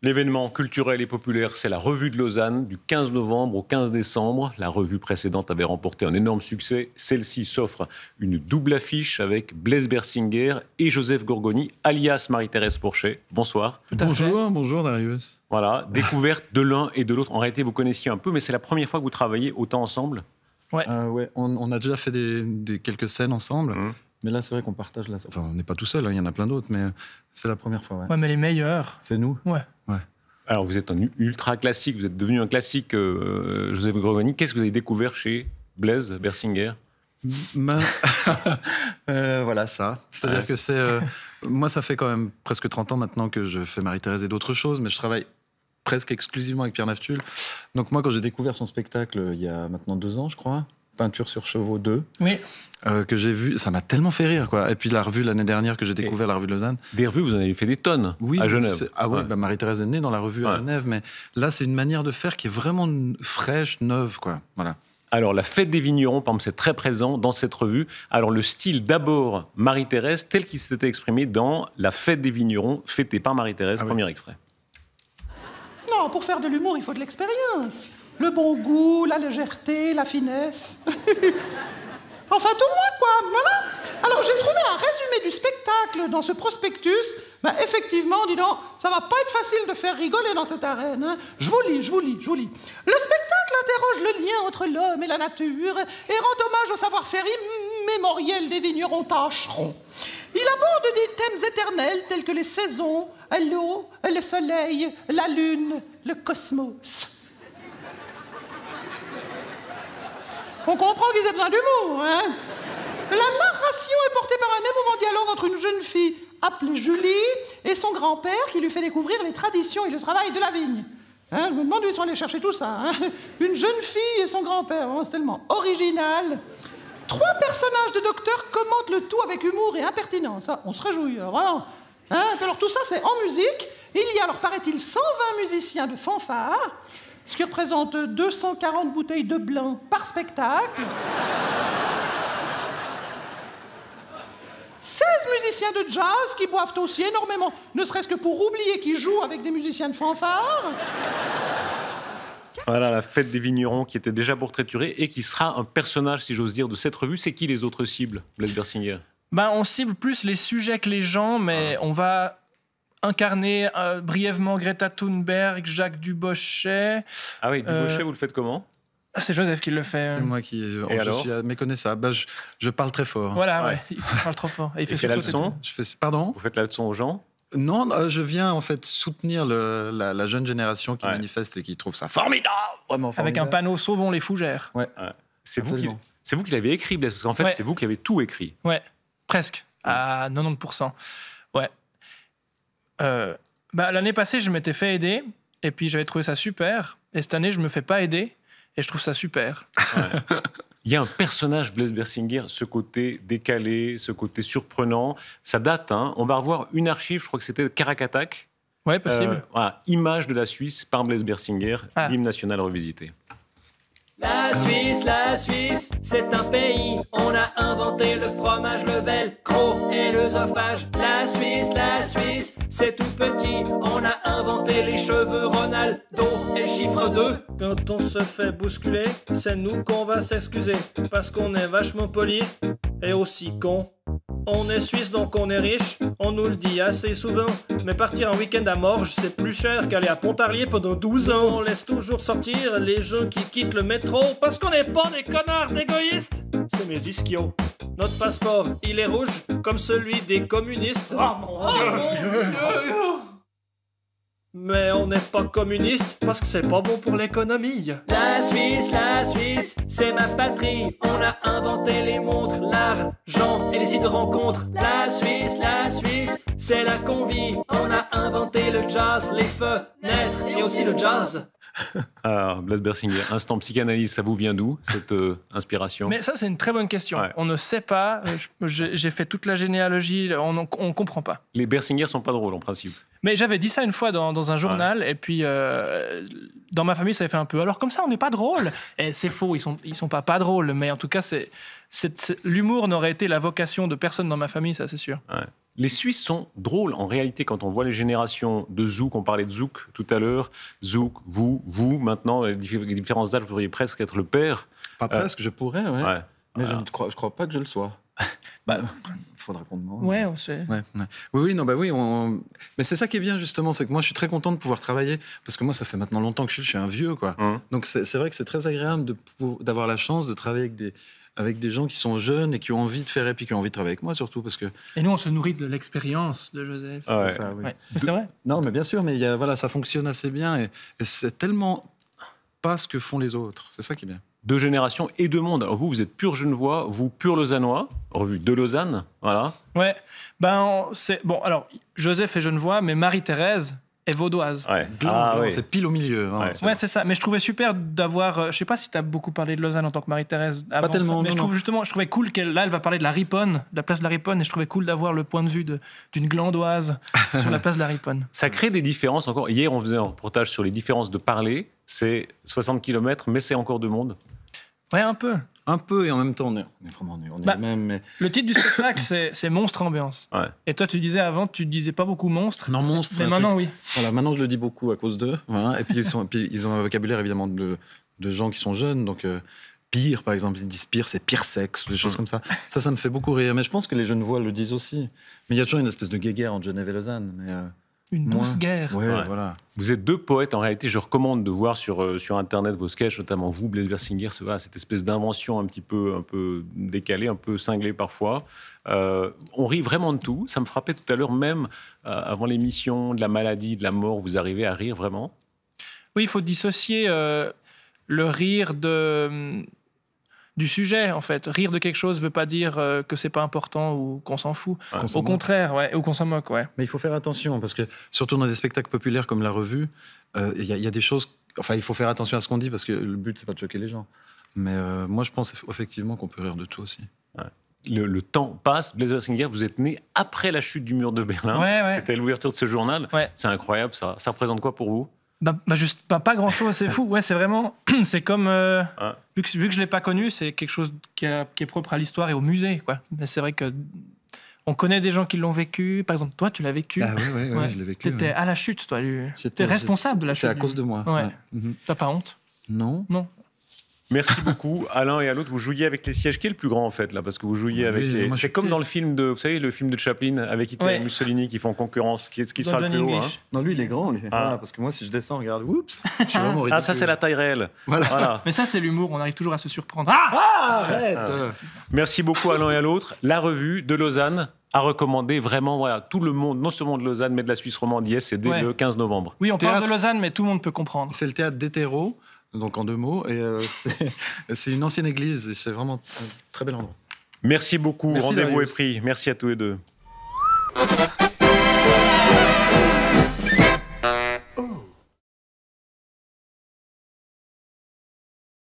L'événement culturel et populaire, c'est la revue de Lausanne du 15 novembre au 15 décembre. La revue précédente avait remporté un énorme succès. Celle-ci s'offre une double affiche avec Blaise Bersinger et Joseph Gorgoni, alias Marie-Thérèse Porchet. Bonsoir. bonjour, bonjour Darius. Voilà, découverte de l'un et de l'autre. En réalité, vous connaissiez un peu, mais c'est la première fois que vous travaillez autant ensemble Ouais. Euh, on, a déjà fait des, quelques scènes ensemble. Mmh. Mais là, c'est vrai qu'on partage la. Enfin, on n'est pas tout seul, hein, il y en a plein d'autres, mais euh, c'est la première fois. Ouais, mais les meilleurs. C'est nous. Ouais. ouais. Alors, vous êtes un ultra classique, vous êtes devenu un classique, euh, Joseph Qu'est-ce que vous avez découvert chez Blaise Bersinger euh, voilà ça. C'est-à-dire que c'est... moi, ça fait quand même presque 30 ans maintenant que je fais Marie-Thérèse et d'autres choses, mais je travaille presque exclusivement avec Pierre Naftul. Donc moi, quand j'ai découvert son spectacle il y a maintenant deux ans, je crois, Peinture sur chevaux 2. Oui. Euh, que j'ai vu, ça m'a tellement fait rire quoi. Et puis la revue l'année dernière que j'ai découvert, la revue de Lausanne. Des revues, vous en avez fait des tonnes à Genève. Ah oui, bah Marie-Thérèse est née dans la revue à Genève, mais là c'est une manière de faire qui est vraiment fraîche, neuve quoi. Voilà. Alors, la fête des vignerons, c'est très présent dans cette revue. Alors, le style d'abord Marie-Thérèse, tel qu'il s'était exprimé dans la fête des vignerons, fêtée par Marie-Thérèse, ah premier extrait. Non, pour faire de l'humour, il faut de l'expérience le bon goût, la légèreté, la finesse. enfin, tout moi, quoi. Alors, j'ai trouvé un résumé du spectacle dans ce prospectus. Bah, effectivement, dis donc, ça va pas être facile de faire rigoler dans cette arène. Hein. Je vous lis, je vous lis, je vous lis. Le spectacle interroge le lien entre l'homme et la nature et rend hommage au savoir-faire immémoriel des vignerons tâcherons. Il aborde des thèmes éternels tels que les saisons, l'eau, le soleil, la lune, le cosmos. On comprend qu'ils aient besoin d'humour, hein. La narration est portée par un émouvant dialogue entre une jeune fille appelée Julie et son grand-père qui lui fait découvrir les traditions et le travail de la vigne. Hein, je me demande où ils sont allés chercher tout ça. Hein. une jeune fille et son grand-père, oh, c'est tellement original. Trois personnages de docteurs commentent le tout avec humour et impertinence. Ah, on se réjouit, alors alors tout ça, c'est en musique. Il y a, alors paraît-il, 120 musiciens de fanfare ce qui représente 240 bouteilles de blanc par spectacle. 16 musiciens de jazz qui boivent aussi énormément, ne serait-ce que pour oublier qu'ils jouent avec des musiciens de fanfare. Voilà la fête des vignerons qui était déjà portraiturée et qui sera un personnage, si j'ose dire, de cette revue. C'est qui les autres cibles, Blaise Bersinger ben, on cible plus les sujets que les gens, mais ah. on va Incarner euh, brièvement Greta Thunberg, Jacques Dubochet. Ah oui, euh, Dubochet, vous le faites comment ah, c'est Joseph qui le fait. C'est moi qui. Je, oh, je suis euh, méconnaissable. Bah, je, je, parle très fort. Voilà, ouais. il parle trop fort. Et il fait, fait leçon je fais, Pardon Vous faites la leçon aux gens non, je viens en fait soutenir la, jeune génération qui manifeste et qui trouve ça formidable, Avec un panneau Sauvons les fougères. Ouais. C'est vous, qui, c'est vous qui l'avez écrit, Blaise, parce qu'en fait, c'est vous qui avez tout écrit. Ouais, presque, à 90%. Ouais. Euh, bah, l'année passée, je m'étais fait aider et puis j'avais trouvé ça super. Et cette année, je me fais pas aider et je trouve ça super. Il y a un personnage, Blaise Bersinger, ce côté décalé, ce côté surprenant. Ça date, hein. On va revoir une archive, je crois que c'était Karakatak possible. Euh, image de la Suisse par Blaise Bersinger, ah. national revisité. La Suisse, la Suisse, c'est un pays. On a inventé le fromage, le vel, croc et l'œsophage. La Suisse, la Suisse, c'est tout petit. On a inventé les cheveux Ronaldo et chiffre 2. Quand on se fait bousculer, c'est nous qu'on va s'excuser. Parce qu'on est vachement poli et aussi con. On est suisse donc on est riche, on nous le dit assez souvent. Mais partir en week-end à Morges, c'est plus cher qu'aller à Pontarlier pendant 12 ans. On laisse toujours sortir les gens qui quittent le métro parce qu'on n'est pas des connards d'égoïstes. C'est mes ischios. Notre passeport, il est rouge comme celui des communistes. Oh, mon oh, Mais on n'est pas communiste parce que c'est pas bon pour l'économie. La Suisse, la Suisse, c'est ma patrie. On a inventé les montres, l'argent de rencontres. La Suisse, la Suisse, c'est la convie. On a inventé le jazz, les feux fenêtres et aussi le jazz. Alors, ah, Blaise Bersinger, instant psychanalyse, ça vous vient d'où, cette euh, inspiration Mais ça, c'est une très bonne question. On ne sait pas. Euh, j'ai fait toute la généalogie, on ne comprend pas. Les Bersinger sont pas drôles, en principe. Mais j'avais dit ça une fois dans, un journal, et puis euh, dans ma famille, ça avait fait un peu. Alors, comme ça, on n'est pas drôle. Et eh, c'est faux, ils sont, sont pas drôles, mais en tout cas, l'humour n'aurait été la vocation de personne dans ma famille, ça, c'est sûr. Les Suisses sont drôles en réalité quand on voit les générations de Zouk, on parlait de Zouk tout à l'heure, Zouk, vous, vous, maintenant, les, différents âges, vous pourriez presque être le père. Pas euh, presque, je pourrais, Mais je euh, ne crois, pas que je le sois. Bah, racontement. Hein. Ouais, on sait. Oui, oui, non, bah oui. On... Mais c'est ça qui est bien, justement, c'est que moi, je suis très content de pouvoir travailler, parce que moi, ça fait maintenant longtemps que je suis, je un vieux, quoi. Mmh. Donc, c'est vrai que c'est très agréable d'avoir la chance de travailler avec des, avec des gens qui sont jeunes et qui ont envie de faire et puis qui ont envie de travailler avec moi surtout parce que et nous on se nourrit de l'expérience de Joseph ah c'est vrai non mais bien sûr mais y a, voilà ça fonctionne assez bien et c'est tellement pas ce que font les autres c'est ça qui est bien deux générations et deux mondes. vous, vous êtes pur Genevois, vous pur Lausannois, revue de Lausanne, voilà. Ouais, ben c'est bon. Alors Joseph est Genevois, mais Marie-Thérèse et vaudoise. Ah hein, c'est pile au milieu. Hein. c'est ça. Mais je trouvais super d'avoir. Je euh, je sais pas si tu as beaucoup parlé de Lausanne en tant que Marie-Thérèse. Pas tellement. mais je trouve justement, je trouvais cool qu'elle. Là, elle va parler de la Riponne, de la place de la Riponne, et je trouvais cool d'avoir le point de vue d'une glandoise sur la place de la Riponne. Ça crée des différences encore. Hier, on faisait un reportage sur les différences de parler. C'est 60 km, mais c'est encore deux monde. Ouais, un peu un peu et en même temps, on est, vraiment on est bah, mêmes. Le titre du spectacle, c'est Monstre Ambiance. Et toi, tu disais avant, tu disais pas beaucoup Monstre. Non, Monstre. Mais maintenant, oui. Voilà, maintenant, je le dis beaucoup à cause d'eux. Et puis ils, ils ont un vocabulaire, évidemment, de, de gens qui sont jeunes. Donc, euh, pire, par exemple, ils disent pire, c'est pire sexe, des choses comme ça. Ça, ça me fait beaucoup rire. Mais je pense que les jeunes voix le disent aussi. Mais il y a toujours une espèce de guéguerre entre Genève et Lausanne. Mais, euh, une douce guerre. Voilà. Vous êtes deux poètes. En réalité, je recommande de voir sur, euh, sur Internet vos sketchs, notamment vous, Blaise Bersinger, cette espèce d'invention un petit peu, un peu décalée, un peu cinglée parfois. Euh, on rit vraiment de tout. Ça me frappait tout à l'heure, même euh, avant l'émission, de la maladie, de la mort, vous arrivez à rire vraiment Oui, il faut dissocier le rire de, hum, du sujet en fait. Rire de quelque chose ne veut pas dire euh, que c'est pas important ou qu'on s'en fout. Au contraire, ou qu'on s'en moque, ouais. Mais il faut faire attention parce que surtout dans des spectacles populaires comme la revue, euh, il y, a des choses. Enfin, il faut faire attention à ce qu'on dit parce que le but c'est pas de choquer les gens. Mais euh, moi, je pense effectivement qu'on peut rire de tout aussi. Le, temps passe. Blaise Singer, vous êtes né après la chute du mur de Berlin. C'était l'ouverture de ce journal. C'est incroyable ça. Ça représente quoi pour vous bah, bah, juste bah, pas pas grand chose, c'est fou. Ouais, c'est vraiment. C'est comme. Euh, vu, que, vu que je l'ai pas connu, c'est quelque chose qui, est propre à l'histoire et au musée, quoi. Mais c'est vrai que. On connaît des gens qui l'ont vécu. Par exemple, toi, tu l'as vécu. Ah oui, je l'ai vécu. à la chute, toi. Tu responsable de la chute. C'est à cause de moi. Ouais. Mhm. pas honte Non. Non. Merci beaucoup, Alain et à l'autre. Vous jouiez avec les sièges. Qui est le plus grand, en fait, là Parce que vous jouiez avec les. C'est comme dans le film de. Vous savez, le film de Chaplin avec Hitler et Mussolini qui font concurrence. Qui, qui sera le plus haut hein. Non, lui, il est grand, ah. parce que moi, si je descends, regarde, oups Ah, ça, c'est la taille réelle. Voilà. Mais ça, c'est l'humour. On arrive toujours à se surprendre. Ah, ah Arrête ah. Merci beaucoup, Alain et à l'autre. La revue de Lausanne a recommandé vraiment voilà tout le monde non seulement de Lausanne mais de la Suisse romande yes c'est dès le 15 novembre oui on parle de Lausanne mais tout le monde peut comprendre c'est le théâtre d'hétéro donc en deux mots. Euh, c'est une ancienne église et c'est vraiment un très bel endroit. Merci beaucoup. Rendez-vous est pris. Merci à tous les deux.